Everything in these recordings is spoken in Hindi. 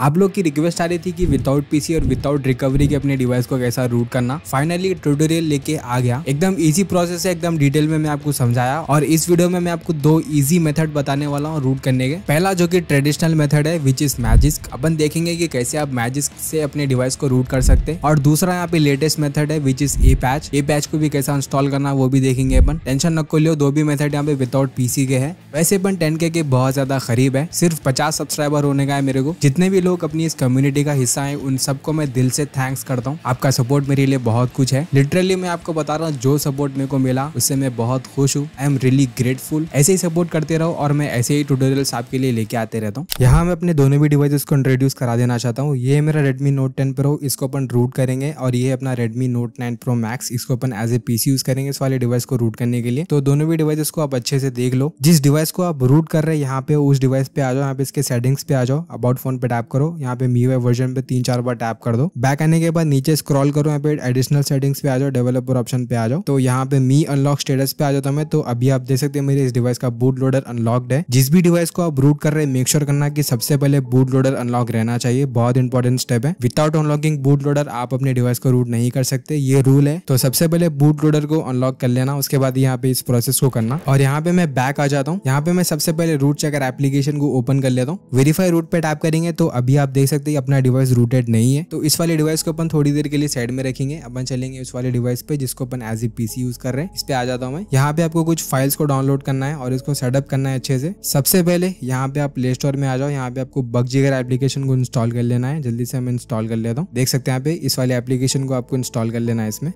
आप लोग की रिक्वेस्ट आ रही थी कि विदाउट पीसी और विदाउट रिकवरी के अपने डिवाइस को कैसा रूट करना फाइनली ट्यूटोरियल लेके आ गया एकदम इजी प्रोसेस है एकदम डिटेल में मैं आपको समझाया और इस वीडियो में मैं आपको दो इजी मेथड बताने वाला हूँ रूट करने के पहला जो कि ट्रेडिशनल मेथड है विच इज मैजिस्क अपन देखेंगे की कैसे आप मैजिस्क से अपने डिवाइस को रूट कर सकते और दूसरा यहाँ पे लेटेस्ट मेथड है which is a patch a patch को भी कैसा इंस्टॉल करना वो भी देखेंगे अपन टेंशन न को लियो दो भी मेथड यहाँ पे विदाउट पीसी के है वैसे अपन टेन के बहुत ज्यादा खरीब है सिर्फ पचास सब्सक्राइबर होने का है मेरे को जितने भी लोग अपनी इस कम्युनिटी का हिस्सा है उन सबको मैं दिल से थैंक्स करता हूँ आपका सपोर्ट मेरे लिए बहुत कुछ है लिटरली मैं आपको बता रहा हूँ जो सपोर्ट मेरे को मिला उससे मैं बहुत खुश हूँ आई एम रियली ग्रेटफुल ऐसे ही सपोर्ट करते रहो और मैं ऐसे ही ट्यूटोरियल्स आपके लिए लेके आते रहता हूँ यहाँ मैं अपने दोनों भी डिवाइस को इंट्रोड्यूस करा देना चाहता हूँ ये मेरा रेडमी नोट टेन प्रो इसको अपन रूट करेंगे और ये अपना Redmi Note nine Pro Max इसको अपन एज ए पीसी यूज करेंगे इस वाले डिवाइस को रूट करने के लिए तो दोनों भी डिवाइस को आप अच्छे से देख लो जिस डिवाइस को आप रूट कर रहे हैं यहाँ पे उस डिवाइस पे आ जाओ यहाँ पे इसके सेटिंग्स पे आ जाओ अबाउट फोन पे टैप करो यहाँ पे मीवे वर्जन पे तीन चार बार टैप कर दो बैक आने के बाद नीचे स्क्रॉल करो यहाँ पे एडिशनल सेटिंग्स पे आ जाओ डेवलपर ऑप्शन पे आ जाओ तो यहाँ पे मी अनलॉक स्टेटस पे आ जाता मैं तो अभी आप देख सकते हैं मेरे इस डिवाइस का बूट लोडर अनलॉक्ड है जिस भी डिवाइस को आप रूट कर रहे हैं मेक श्योर करना की सबसे पहले बूट लोडर अनलॉक रहना चाहिए बहुत इंपॉर्टेंट स्टेप है विदाउट अनलॉकिंग बूट लोडर आप अपने डिवाइस को रूट नहीं कर सकते ये रूल है तो सबसे पहले बूट लोडर को अनलॉक कर लेना उसके बाद यहाँ पे इस प्रोसेस को करना और यहाँ पे मैं बैक आ जाता हूँ यहाँ पे मैं सबसे पहले रूट चेकर एप्लीकेशन को ओपन कर लेता हूँ वेरीफाई रूट पे टैप करेंगे तो अभी आप देख सकते हैं अपना डिवाइस रूटेड नहीं है तो इस वाले डिवाइस को अपन थोड़ी देर के लिए साइड में रखेंगे अपन चलेंगे उस वाले डिवाइस पे जिसको अपन एज ए पीसी यूज कर रहे हैं इस पे आ जाता हूँ मैं यहाँ पे आपको कुछ फाइल्स को डाउनलोड करना है और इसको सेटअप करना है अच्छे से सबसे पहले यहाँ पे आप प्ले स्टोर में आ जाओ यहाँ पे आपको बग जिगर एप्लीकेशन को इंस्टॉल कर लेना है जल्दी से हम इंस्टॉल कर लेता हूँ देख सकते हैं यहाँ पे इस वाले एप्लीकेशन को आपको इंस्टॉल कर लेना है इसमें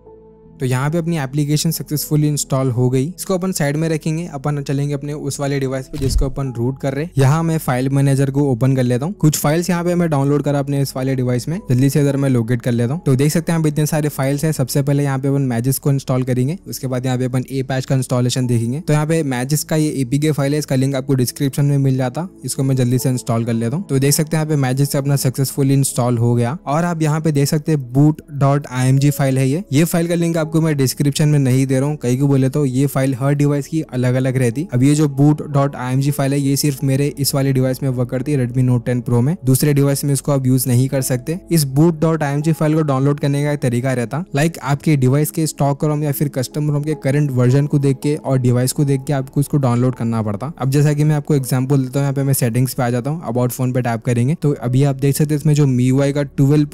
तो यहाँ पे अपनी एप्लीकेशन सक्सेसफुली इंस्टॉल हो गई इसको अपन साइड में रखेंगे अपन चलेंगे अपने उस वाले डिवाइस पे जिसको अपन रूट कर रहे हैं यहाँ मैं फाइल मैनेजर को ओपन कर लेता हूँ कुछ फाइल्स यहाँ पे मैं डाउनलोड करा अपने इस वाले डिवाइस में जल्दी से इधर मैं लोकेट कर लेता हूँ तो देख सकते हैं इतने सारे फाइल्स है सबसे पहले यहाँ पे अपन मैजिस को इंस्टॉल करेंगे उसके बाद यहाँ पे अपन ए पैच का इंस्टॉलेशन देखेंगे तो यहाँ पे मैजिस का ये एपीके फाइल है इसका लिंक आपको डिस्क्रिप्शन में मिल जाता इसको मैं जल्दी से इंस्टॉल कर लेता हूँ तो देख सकते हैं यहाँ पे मैजिस से अपना सक्सेसफुल इंस्टॉल हो गया और आप यहाँ पे देख सकते हैं बूट डॉट आई फाइल है ये ये फाइल का लिंक आपको मैं डिस्क्रिप्शन में नहीं दे रहा हूँ कहीं को बोले तो ये फाइल हर डिवाइस की अलग अलग रहती अब ये जो बूट डॉट आई फाइल है ये सिर्फ मेरे इस वाले डिवाइस में वर्क करती है रेडमी नोट टेन प्रो में दूसरे डिवाइस में इसको आप यूज नहीं कर सकते इस बूट डॉट आई फाइल को डाउनलोड करने का एक तरीका रहता लाइक आपके डिवाइस के स्टॉक रोम या फिर कस्टम रोम के करंट वर्जन को देख के और डिवाइस को देख के आपको इसको डाउनलोड करना पड़ता अब जैसा कि मैं आपको एग्जाम्पल देता हूँ यहाँ पे मैं सेटिंग्स पे आ जाता हूँ अबाउट फोन पे टैप करेंगे तो अभी आप देख सकते हैं इसमें जो मी का ट्वेल्व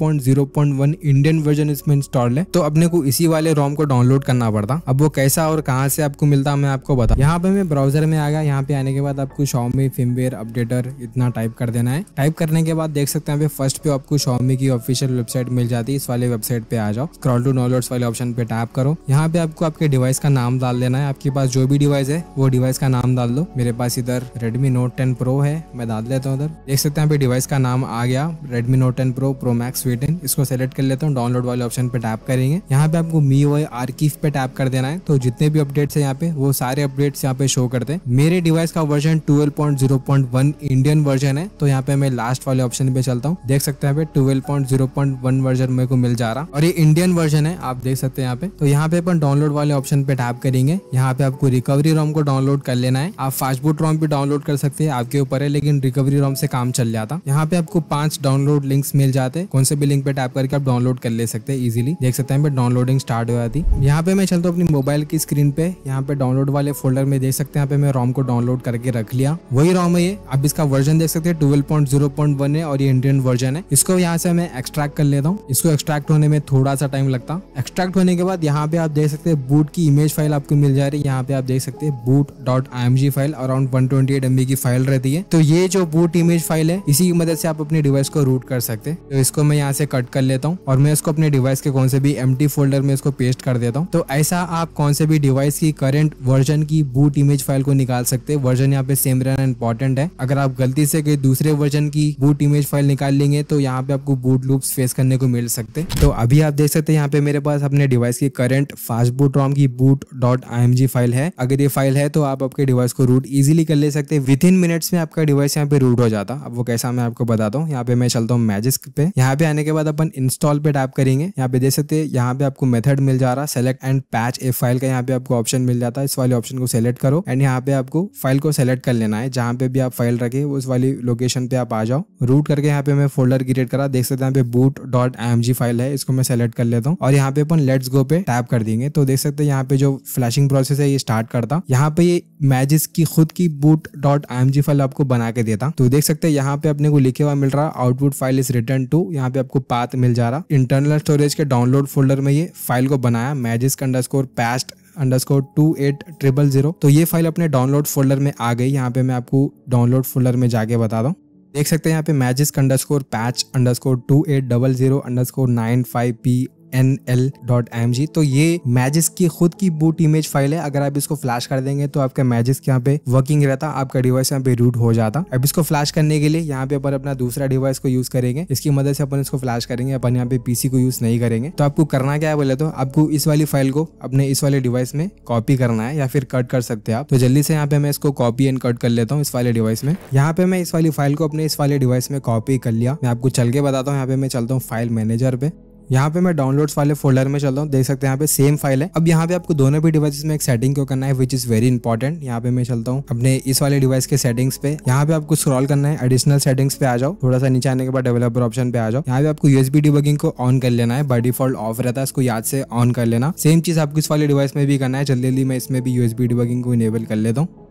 इंडियन वर्जन इसमें इंस्टॉल है तो अपने को इसी वाले क्रोम को डाउनलोड करना पड़ता अब वो कैसा और कहाँ से आपको मिलता मैं आपको बता यहाँ पे मैं ब्राउजर में आ गया यहाँ पे आने के बाद आपको शॉमी फिमवेयर अपडेटर इतना टाइप कर देना है टाइप करने के बाद देख सकते हैं पे फर्स्ट पे आपको शॉमी की ऑफिशियल वेबसाइट मिल जाती है इस वाले वेबसाइट पे आ जाओ स्क्रॉल टू डाउनलोड वाले ऑप्शन पे टाइप करो यहाँ पे आपको आपके डिवाइस का नाम डाल देना है आपके पास जो भी डिवाइस है वो डिवाइस का नाम डाल दो मेरे पास इधर रेडमी नोट टेन प्रो है मैं डाल देता हूँ उधर देख सकते हैं डिवाइस का नाम आ गया Redmi Note ten Pro Pro Max V इसको सेलेक्ट कर लेता हूँ डाउनलोड वाले ऑप्शन पे टैप करेंगे यहाँ पे आपको मी वो है आर्कीव पे टैप कर देना है तो जितने भी अपडेट्स है यहाँ पे वो सारे अपडेट्स यहाँ पे शो करते हैं मेरे डिवाइस का वर्जन 12.0.1 इंडियन वर्जन है तो यहाँ पे मैं लास्ट वाले ऑप्शन पे चलता हूँ देख सकते हैं point zero point one version मेरे को मिल जा रहा और ये इंडियन वर्जन है आप देख सकते हैं यहाँ पे तो यहाँ पे अपन डाउनलोड वाले ऑप्शन पे टैप करेंगे यहाँ पे आपको रिकवरी रोम को डाउनलोड कर लेना है आप फास्टबुट रोम भी डाउनलोड कर सकते हैं आपके ऊपर है लेकिन रिकवरी रोम से काम चल जाता यहाँ पे आपको पांच डाउनलोड लिंक्स मिल जाते हैं कौन से भी लिंक पे टैप करके आप डाउनलोड कर ले सकते हैं इजिली देख सकते हैं डाउनलोडिंग स्टार्ट हुआ बता दी यहाँ पे मैं चलता हूँ अपनी मोबाइल की स्क्रीन पे यहाँ पे डाउनलोड वाले फोल्डर में देख सकते हैं यहाँ पे मैं रोम को डाउनलोड करके रख लिया वही रोम है ये आप इसका वर्जन देख सकते हैं twelve point zero point one है और ये इंडियन वर्जन है इसको यहाँ से मैं एक्सट्रैक्ट कर लेता हूँ इसको एक्सट्रैक्ट होने में थोड़ा सा टाइम लगता एक्सट्रैक्ट होने के बाद यहाँ पे आप देख सकते हैं बूट की इमेज फाइल आपको मिल जा रही है यहाँ पे आप देख सकते हैं boot dot I M G file around one twenty eight M B की फाइल रहती है तो ये जो बूट इमेज फाइल है इसी की मदद से आप अपने डिवाइस को रूट कर सकते हैं तो इसको मैं यहाँ से कट कर लेता हूँ और मैं इसको अपने डिवाइस के कौन से भी एम फोल्डर में इसको पेस्ट पेस्ट कर देता हूँ तो ऐसा आप कौन से भी डिवाइस की करेंट वर्जन की बूट इमेज फाइल को निकाल सकते हैं वर्जन यहाँ पे सेम रहना इंपॉर्टेंट है अगर आप गलती से कोई दूसरे वर्जन की बूट इमेज फाइल निकाल लेंगे तो यहाँ पे आपको बूट लूप फेस करने को मिल सकते तो अभी आप देख सकते हैं यहाँ पे मेरे पास अपने डिवाइस की करेंट फास्ट बूट रॉम की बूट डॉट आई फाइल है अगर ये फाइल है तो आप आपके डिवाइस को रूट इजिली कर ले सकते हैं विद इन मिनट्स में आपका डिवाइस यहाँ पे रूट हो जाता अब वो कैसा मैं आपको बताता हूँ यहाँ पे मैं चलता हूँ मैजिस्क पे यहाँ पे आने के बाद अपन इंस्टॉल पे टैप करेंगे यहाँ पे देख सकते हैं यहाँ पे आपको मेथड मिल जा रहा select and patch a file का यहाँ पे आपको ऑप्शन मिल जाता है इस वाले ऑप्शन को सेलेक्ट करो एंड यहाँ पे आपको फाइल को सेलेक्ट कर लेना है जहां पे भी आप फाइल रखे उस वाली लोकेशन पे आप आ जाओ रूट करके यहाँ पे मैं फोल्डर क्रिएट करा देख सकते हैं बूट डॉट आई फाइल है इसको मैं सेलेक्ट कर लेता हूँ और यहाँ पे अपन लेट्स गो पे टैप कर देंगे तो देख सकते हैं यहाँ पे जो फ्लैशिंग प्रोसेस है ये स्टार्ट करता यहाँ पे ये मैजिस की खुद की बूट डॉट आई फाइल आपको बना के देता तो देख सकते हैं यहाँ पे अपने को लिखे हुआ मिल रहा output file is return to यहाँ पे आपको पाथ मिल जा रहा इंटरनल स्टोरेज के डाउनलोड फोल्डर में ये फाइल को बना बनाया Magisk underscore patched underscore two eight triple zero तो ये फाइल अपने डाउनलोड फोल्डर में आ गई यहाँ पे मैं आपको डाउनलोड फोल्डर में जाके बता दूँ देख सकते हैं यहाँ पे Magisk underscore patch underscore two eight double zero underscore nine five P N L dot M G तो ये मैजिस की खुद की बूट इमेज फाइल है अगर आप इसको फ्लैश कर देंगे तो आपका मैजिस यहाँ पे वर्किंग रहता आपका डिवाइस यहाँ पे रूट हो जाता अब इसको फ्लैश करने के लिए यहाँ पे अपन अपना दूसरा डिवाइस को यूज करेंगे इसकी मदद से अपन इसको फ्लैश करेंगे अपन यहाँ पे पीसी को यूज नहीं करेंगे तो आपको करना क्या है बोले तो आपको इस वाली फाइल को अपने इस वाले डिवाइस में कॉपी करना है या फिर कट कर सकते हैं आप तो जल्दी से यहाँ पे मैं इसको कॉपी एंड कट कर लेता हूँ इस वाले डिवाइस में यहाँ पे मैं इस वाली फाइल को अपने इस वाले डिवाइस में कॉपी कर लिया मैं आपको चल के बताता हूँ यहाँ पे मैं चलता हूँ फाइल मैनेजर पे यहाँ पे मैं डाउनलोड्स वाले फोल्डर में चलता हूँ देख सकते हैं यहाँ पे सेम फाइल है अब यहाँ पे आपको दोनों भी डिवाइस में एक सेटिंग को करना है विच इज वेरी इंपॉर्टेंट यहाँ पे मैं चलता हूँ अपने इस वाले डिवाइस के सेटिंग्स पे यहाँ पे आपको स्क्रॉल करना है एडिशनल सेटिंग्स पे आ जाओ थोड़ा सा नीचे आने के बाद डेवलपर ऑप्शन पे आ जाओ यहाँ पे आपको यूएसबी डिबगिंग को ऑन कर लेना है बाई डिफॉल्ट ऑफ रहता है इसको याद से ऑन कर लेना सेम चीज आपको इस वाले डिवाइस में भी करना है जल्दी जल्दी मैं इसमें भी यूएसबी डिबगिंग को इनेबल कर लेता हूँ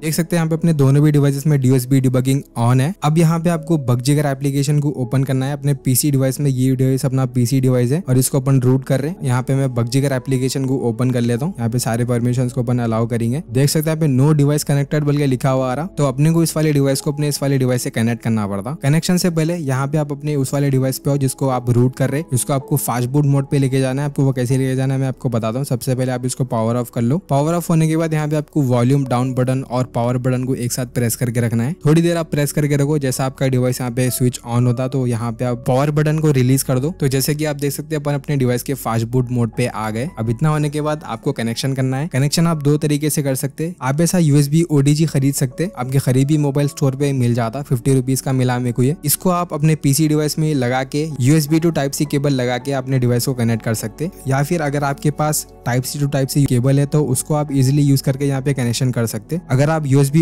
देख सकते हैं यहाँ पे अपने दोनों भी डिवाइसेस में डीएसबी डिबगिंग ऑन है अब यहाँ पे आपको बगजिगर एप्लीकेशन को ओपन करना है अपने पीसी डिवाइस में ये डिवाइस अपना पीसी डिवाइस है और इसको अपन रूट कर रहे हैं यहाँ पे मैं बगजिगर एप्लीकेशन को ओपन कर लेता हूँ यहाँ पे सारे परमिशन को अपन अलाउ करेंगे देख सकते हैं नो डिवाइस कनेक्टेड बल्कि लिखा हुआ आ रहा तो अपने को इस वाले डिवाइस को अपने इस वाले डिवाइस से कनेक्ट करना पड़ता कनेक्शन से पहले यहाँ पे आप अपने उस वाले डिवाइस पे हो जिसको आप रूट कर रहे जिसको आपको फास्ट बूट मोड पे लेके जाना है आपको वो कैसे लेके जाना है मैं आपको बताता हूँ सबसे पहले आप इसको पावर ऑफ कर लो पावर ऑफ होने के बाद यहाँ पे आपको वॉल्यूम डाउन बटन और पावर बटन को एक साथ प्रेस करके रखना है थोड़ी देर आप प्रेस करके रखो जैसा आपका डिवाइस यहाँ पे स्विच ऑन होता तो यहाँ पे आप पावर बटन को रिलीज कर दो तो जैसे की आप देख सकते अपन अपने डिवाइस के फास्ट बूट मोड पे आ गए अब इतना होने के बाद आपको कनेक्शन करना है कनेक्शन आप दो तरीके से कर सकते आप ऐसा यूएसबी ओडीजी खरीद सकते आपके खरीदी मोबाइल स्टोर पे मिल जाता फिफ्टी रुपीज का मिला मेरे को ये इसको आप अपने पीसी डिवाइस में लगा के USB to type C cable लगा के अपने डिवाइस को कनेक्ट कर सकते या फिर अगर आपके पास type C to type C cable है तो उसको आप इजिली यूज करके यहाँ पे कनेक्शन कर सकते अगर आप आप यू एस की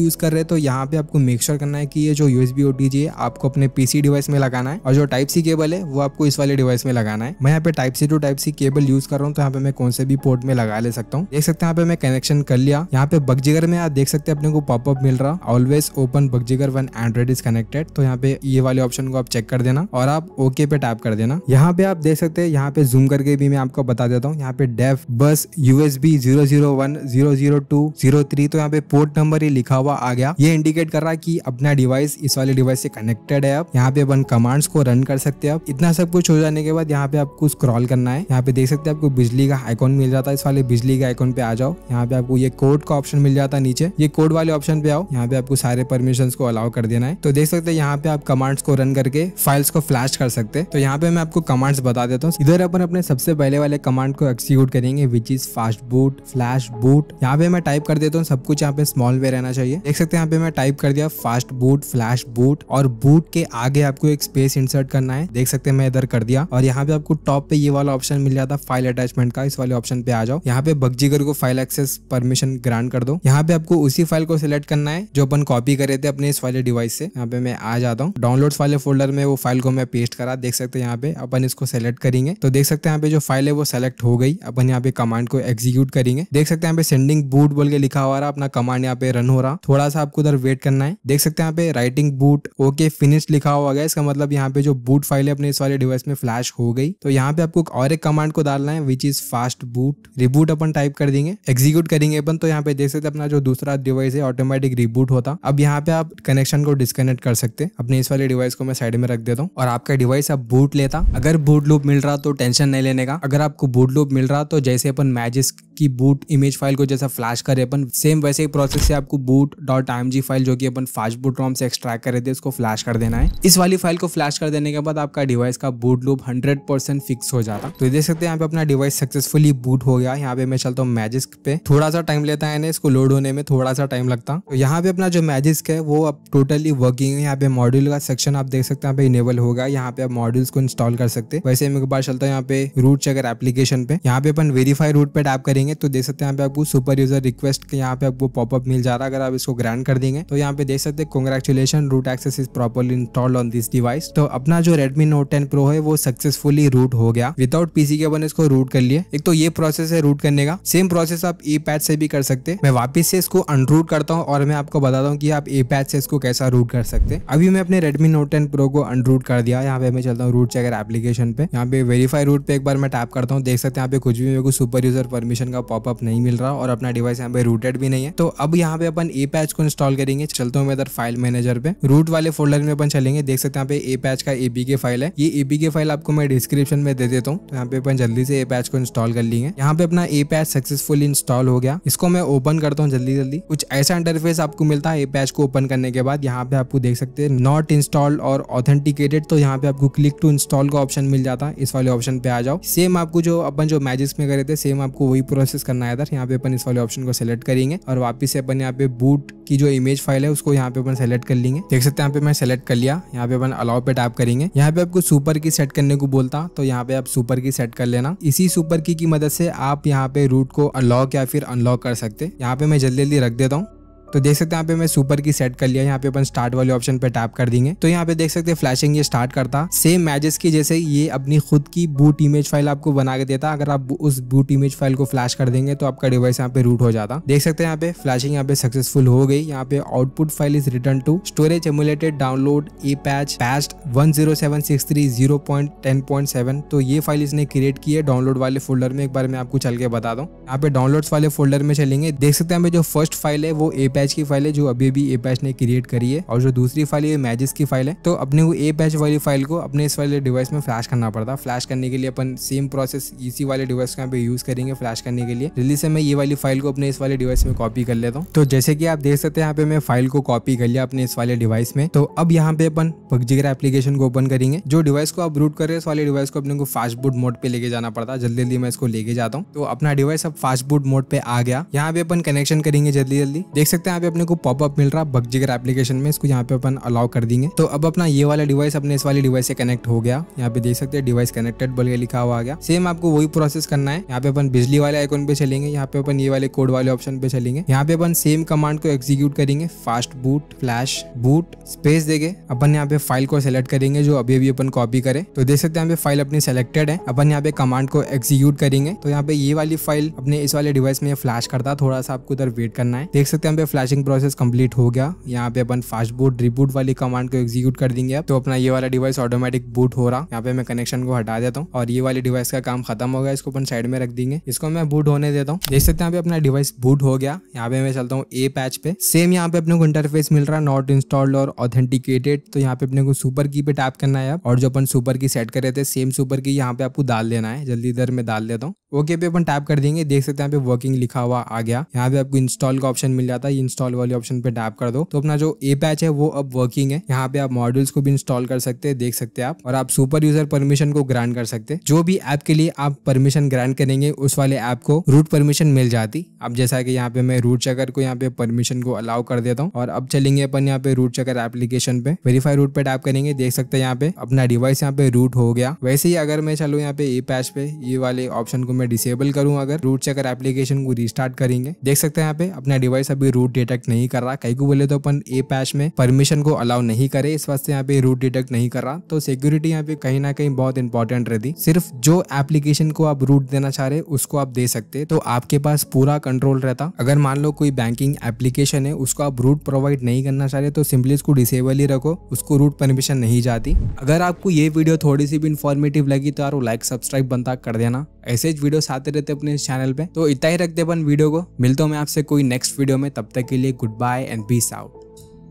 यूज़ कर रहे हैं तो यहाँ पे आपको मेक श्योर करना है कि ये जो यू एस है आपको अपने पीसी डिवाइस में लगाना है और जो टाइप सी केबल है वो आपको इस वाले डिवाइस में लगाना है मैं यहाँ पे type C to type C cable use कर रहा हूँ तो यहाँ पे मैं कौन से भी पोर्ट में लगा ले सकता हूँ देख सकते हैं यहाँ पे मैं कनेक्शन कर लिया यहाँ पे बगजिगर में आप देख सकते हैं अपने को पॉपअप मिल रहा always open Bugjaeger when Android is connected तो यहाँ पे ये वाले ऑप्शन को आप चेक कर देना और आप ओके पे टैप कर देना यहाँ पे आप देख सकते हैं यहाँ पे जूम करके भी मैं आपको बता देता हूँ यहाँ पे डेफ बस USB zero zero one zero zero two zero three तो यहाँ पे पोर्ट नंबर ये लिखा हुआ आ गया ये इंडिकेट कर रहा है की अपना डिवाइस इस वाले डिवाइस से कनेक्टेड है अब यहाँ पे अपन कमांड्स को रन कर सकते हैं अब इतना सब कुछ हो जाने के बाद यहाँ पे आपको स्क्रॉल करना है यहाँ पे देख सकते हैं आपको बिजली का आइकॉन मिल जाता है इस वाले बिजली के आइकॉन पे आ जाओ यहाँ पे आपको ये कोड का ऑप्शन मिल जाता है नीचे ये कोड वाले ऑप्शन पे आओ यहाँ पे आपको सारे परमिशन को अलाउ कर देना है तो देख सकते हैं यहाँ पे आप कमांड्स को रन करके फाइल्स को फ्लैश कर सकते हैं तो यहाँ पे मैं आपको कमांड्स बता देता हूँ इधर अपन अपने सबसे पहले वाले कमांड को एक्सिक्यूट करेंगे which is fast boot flash boot यहाँ पे मैं टाइप कर देता हूँ सब कुछ यहाँ पे स्मॉल वे रहना चाहिए देख सकते हैं यहाँ पे मैं टाइप कर दिया फास्ट बूट फ्लैश बूट और बूट के आगे आपको एक स्पेस इंसर्ट करना है देख सकते हैं मैं इधर कर दिया और यहाँ पे आपको टॉप पे ये वाला ऑप्शन मिल जाता है फाइल अटैचमेंट का इस वाले ऑप्शन पे आ जाओ यहाँ पे बगजीगर को फाइल एक्सेस परमिशन ग्रांट कर दो यहाँ पे आपको उसी फाइल को सिलेक्ट करना है जो अपन कॉपी करे थे अपने इस वाले डिवाइस से यहाँ पे मैं आ जाता हूँ डाउनलोड वाले फोल्डर में वो फाइल को मैं पेस्ट करा देख सकते हैं यहाँ पे अपन इसको सेलेक्ट करेंगे तो देख सकते हैं यहाँ पे जो फाइल है वो सेलेक्ट हो गई अपन यहाँ पे कमांड को एग्जीक्यूट करेंगे देख सकते हैं यहाँ पे सेंडिंग बूट बोल के लिखा हुआ रहा अपना कमांड यहाँ पे रन हो रहा थोड़ा सा आपको उधर वेट करना है देख सकते हैं यहाँ पे राइटिंग बूट ओके फिनिश लिखा हुआ गया इसका मतलब यहाँ पे जो बूट फाइल है अपने इस वाले डिवाइस में फ्लैश हो गई तो यहाँ पे आपको और एक कमांड को डालना है which is fast boot reboot अपन टाइप कर देंगे एग्जीक्यूट करेंगे अपन तो यहाँ पे देख सकते अपना जो दूसरा डिवाइस है ऑटोमेटिक रिबूट होता अब यहाँ पे आप कनेक्शन को डिस्कनेक्ट कर सकते अपने इस वाले डिवाइस को मैं साइड में रख देता हूँ और आपका डिवाइस अब बूट लेता अगर बूट लूप मिल रहा तो टेंशन नहीं लेने का अगर आपको बूट लूप मिल रहा तो जैसे अपन मैजिस की बूट इमेज फाइल को जैसा फ्लैश करें अपन सेम वैसे ही प्रोसेस से आपको बूट डॉट आई फाइल जो कि अपन फास्ट बूट रोम से एक्सट्रैक्ट कर रहे थे उसको फ्लैश कर देना है इस वाली फाइल को फ्लैश कर देने के बाद आपका डिवाइस का boot loop hundred percent fix हो जाता तो देख सकते हैं यहाँ पे अपना डिवाइस सक्सेसफुली बूट हो गया यहाँ पे मैं चलता हूँ मैजिस्क पे थोड़ा सा टाइम लेता है इसको लोड होने में थोड़ा सा टाइम लगता तो यहाँ पे अपना जो मैजिस्क है वो अब टोटली वर्किंग है यहाँ पे मॉड्यूल का सेक्शन आप देख सकते हैं यहाँ पे इनेबल होगा यहाँ पे आप मॉड्यूल्स को इंस्टॉल कर सकते वैसे मेरे पास चलता हूँ यहाँ पे रूट चेकर एप्लीकेशन पे यहाँ पे अपन वेरीफाई रूट पे टैप करेंगे देंगे तो देख सकते हैं यहाँ पे आपको सुपर यूजर रिक्वेस्ट के यहाँ पे आपको पॉपअप मिल जा रहा है अगर आप इसको ग्रांड कर देंगे तो यहाँ पे देख सकते हैं congratulation root access is properly install on this device तो अपना जो रेडमी नोट टेन प्रो है वो सक्सेसफुली रूट हो गया विदाउट पीसी के अपन इसको रूट कर लिए एक तो ये प्रोसेस है रूट करने का सेम प्रोसेस आप ई पैड से भी कर सकते मैं वापिस से इसको अनरूट करता हूँ और मैं आपको बताता हूँ की आप ई पैड से इसको कैसा रूट कर सकते अभी मैं अपने रेडमी नोट टेन प्रो को अनरूट कर दिया यहाँ पे मैं चलता हूँ रूट चेकर एप्लीकेशन पे यहाँ पे वेरीफाई रूट पे एक बार मैं टैप करता हूँ देख सकते हैं यहाँ पे कुछ भी मेरे को सुपर यूजर परमिशन का पॉपअप नहीं मिल रहा और अपना डिवाइस यहाँ पे रूटेड भी नहीं है तो अब यहाँ पे अपन ए पैच को इंस्टॉल करेंगे चलते हुए इधर फाइल मैनेजर पे रूट वाले फोल्डर में अपन चलेंगे देख सकते हैं यहाँ पे ए पैच का ए के फाइल है ये ए के फाइल आपको मैं डिस्क्रिप्शन में दे देता हूँ तो यहाँ पे अपन जल्दी से ए पैच को इंस्टॉल कर लेंगे यहाँ पे अपना ए पैच सक्सेसफुल इंस्टॉल हो गया इसको मैं ओपन करता हूँ जल्दी जल्दी कुछ ऐसा इंटरफेस आपको मिलता है ए पैच को ओपन करने के बाद यहाँ पे आपको देख सकते हैं नॉट इंस्टॉल और ऑथेंटिकेटेड तो यहाँ पे आपको क्लिक टू इंस्टॉल का ऑप्शन मिल जाता है इस वाले ऑप्शन पे आ जाओ सेम आपको जो अपन जो मैजिक्स में करे थे सेम आपको वही प्रोसेस प्रोसेस करना है तो यहाँ पे अपन इस वाले ऑप्शन को सिलेक्ट करेंगे और वापिस से अपन यहाँ पे बूट की जो इमेज फाइल है उसको यहाँ पे अपन सेलेक्ट कर लेंगे देख सकते हैं यहाँ पे मैं सेलेक्ट कर लिया यहाँ पे अपन अलाउ पे टैप करेंगे यहाँ पे आपको सुपर की सेट करने को बोलता तो यहाँ पे आप सुपर की सेट कर लेना इसी सुपर की की मदद से आप यहाँ पे रूट को अनलॉक या फिर अनलॉक कर सकते यहाँ पे मैं जल्दी जल्दी रख देता हूँ तो देख सकते हैं यहाँ पे मैं सुपर की सेट कर लिया यहाँ पे अपन स्टार्ट वाले ऑप्शन पे टैप कर देंगे तो यहाँ पे देख सकते हैं फ्लैशिंग ये स्टार्ट करता सेम मैचेस की जैसे ये अपनी खुद की बूट इमेज फाइल आपको बना के देता अगर आप उस बूट इमेज फाइल को फ्लैश कर देंगे तो आपका डिवाइस यहाँ पे रूट हो जाता देख सकते हैं यहाँ पे फ्लैशिंग यहाँ पे सक्सेसफुल हो गई यहाँ पे output file is return to storage emulated download a patch past one zero seven six three zero point ten point seven तो ये फाइल इसने क्रिएट की है डाउनलोड वाले फोल्डर में एक बार मैं आपको चल के बता दूँ यहाँ पे डाउनलोड वाले फोल्डर में चलेंगे देख सकते हैं हमें जो फर्स्ट फाइल है वो ए पैच बैच की फाइल है जो अभी अभी ए बैच ने क्रिएट करी है और जो दूसरी फाइल है मैजिस की फाइल है तो अपने वो ए बैच वाली फाइल को अपने इस वाले डिवाइस में फ्लैश करना पड़ता है फ्लैश करने के लिए अपन सेम प्रोसेस इसी वाले डिवाइस का यूज करेंगे फ्लैश करने के लिए जल्दी से मैं ये वाली फाइल को अपने इस वाले डिवाइस में कॉपी कर लेता हूँ तो जैसे कि आप देख सकते हैं यहाँ पे मैं फाइल को कॉपी कर लिया अपने इस वाले डिवाइस में तो अब यहाँ पे अपन पगजीगर एप्लीकेशन को ओपन करेंगे जो डिवाइस को आप रूट कर रहे हैं इस वाले डिवाइस को अपने को फास्ट बूट मोड पे लेके जाना पड़ता है जल्दी जल्दी मैं इसको लेके जाता हूँ तो अपना डिवाइस अब फास्ट बूट मोड पे आ गया यहाँ पे अपन कनेक्शन करेंगे जल्दी जल्दी देख सकते सकते हैं अपने को पॉपअप मिल रहा है बगजिगर एप्लीकेशन में इसको यहाँ पे अपन अलाउ कर देंगे तो अब अपना ये वाला डिवाइस अपने इस वाली डिवाइस से कनेक्ट हो गया यहाँ पे देख सकते हैं डिवाइस कनेक्टेड बोल के लिखा हुआ आ गया सेम आपको वही प्रोसेस करना है यहाँ पे अपन बिजली वाले आइकॉन पे चलेंगे यहाँ पे अपन ये वाले कोड वाले ऑप्शन पे चलेंगे यहाँ पे अपन सेम कमांड को एग्जीक्यूट करेंगे fast boot flash boot space देके अपन यहाँ पे फाइल को सिलेक्ट करेंगे जो अभी अभी अपन कॉपी करे तो देख सकते हैं यहाँ पे फाइल अपनी सेलेक्टेड है अपन यहाँ पे कमांड को एग्जीक्यूट करेंगे तो यहाँ पे ये वाली फाइल अपने इस वाले डिवाइस में फ्लैश करता है थोड़ा सा आपको इधर वेट करना है देख सकते हैं यहाँ पे फ्लैशिंग प्रोसेस कंप्लीट हो गया यहाँ पे अपन फास्ट बूट रिबूट वाली कमांड को एग्जीक्यूट कर देंगे तो अपना ये वाला डिवाइस ऑटोमेटिक बूट हो रहा यहाँ पे मैं कनेक्शन को हटा देता हूँ और ये वाली डिवाइस का काम खत्म हो गया इसको अपन साइड में रख देंगे इसको मैं बूट होने देता हूँ देख सकते हैं यहाँ पे अपना डिवाइस बूट हो गया यहाँ पे मैं चलता हूँ ए पैच पे सेम यहाँ पे अपने को इंटरफेस मिल रहा नॉट इंस्टॉल्ड और ऑथेंटिकेटेड तो यहाँ पे अपने को सुपर की पे टैप करना है और जो अपन सुपर की सेट कर रहे थे सेम सुपर की यहाँ पे आपको डाल देना है जल्दी इधर में डाल देता हूँ ओके पे अपन टैप कर देंगे देख सकते हैं यहाँ पे वर्किंग लिखा हुआ आ गया यहाँ पे आपको इंस्टॉल का ऑप्शन मिल जाता है इंस्टॉल वाले ऑप्शन पे टैप कर दो तो अपना जो ए पैच है वो अब वर्किंग है यहाँ पे आप मॉड्यूल्स को भी इंस्टॉल कर सकते हैं देख सकते हैं आप और आप सुपर यूजर परमिशन को ग्रांट कर सकते हैं जो भी ऐप के लिए आप परमिशन ग्रांट करेंगे उस वाले ऐप को रूट परमिशन मिल जाती अब जैसा कि यहाँ पे मैं रूट चकर को यहाँ पे परमिशन को अलाउ कर देता हूँ और अब चलेंगे अपन यहाँ पे रूट चकर एप्लीकेशन पे वेरीफाई रूट पे टैप करेंगे देख सकते हैं यहाँ पे अपना डिवाइस यहाँ पे रूट हो गया वैसे ही अगर मैं चलू यहाँ पे ए पैच पे ये वाले ऑप्शन को मैं डिसेबल करूँ अगर रूट चकर एप्लीकेशन को रिस्टार्ट करेंगे देख सकते हैं यहाँ पे अपना डिवाइस अभी रूट डिटेक्ट नहीं कर रहा कहीं को बोले तो अपन ए पैच में परमिशन को अलाउ नहीं करे इस वास्ते यहाँ पे रूट डिटेक्ट नहीं कर रहा तो सिक्योरिटी यहाँ पे कहीं ना कहीं बहुत इंपॉर्टेंट रहती सिर्फ जो एप्लीकेशन को आप रूट देना चाह रहे उसको आप दे सकते तो आपके पास पूरा कंट्रोल रहता अगर मान लो कोई बैंकिंग एप्लीकेशन है उसको आप रूट प्रोवाइड नहीं करना चाह रहे तो सिंपली उसको डिसेबल ही रखो उसको रूट परमिशन नहीं जाती अगर आपको ये वीडियो थोड़ी सी भी इन्फॉर्मेटिव लगी तो यार लाइक सब्सक्राइब बनता कर देना ऐसे वीडियो आते रहते अपने चैनल पे तो इतना ही रखते अपन वीडियो को मिलता हूँ मैं आपसे कोई नेक्स्ट वीडियो में तब तक के लिए good bye and peace out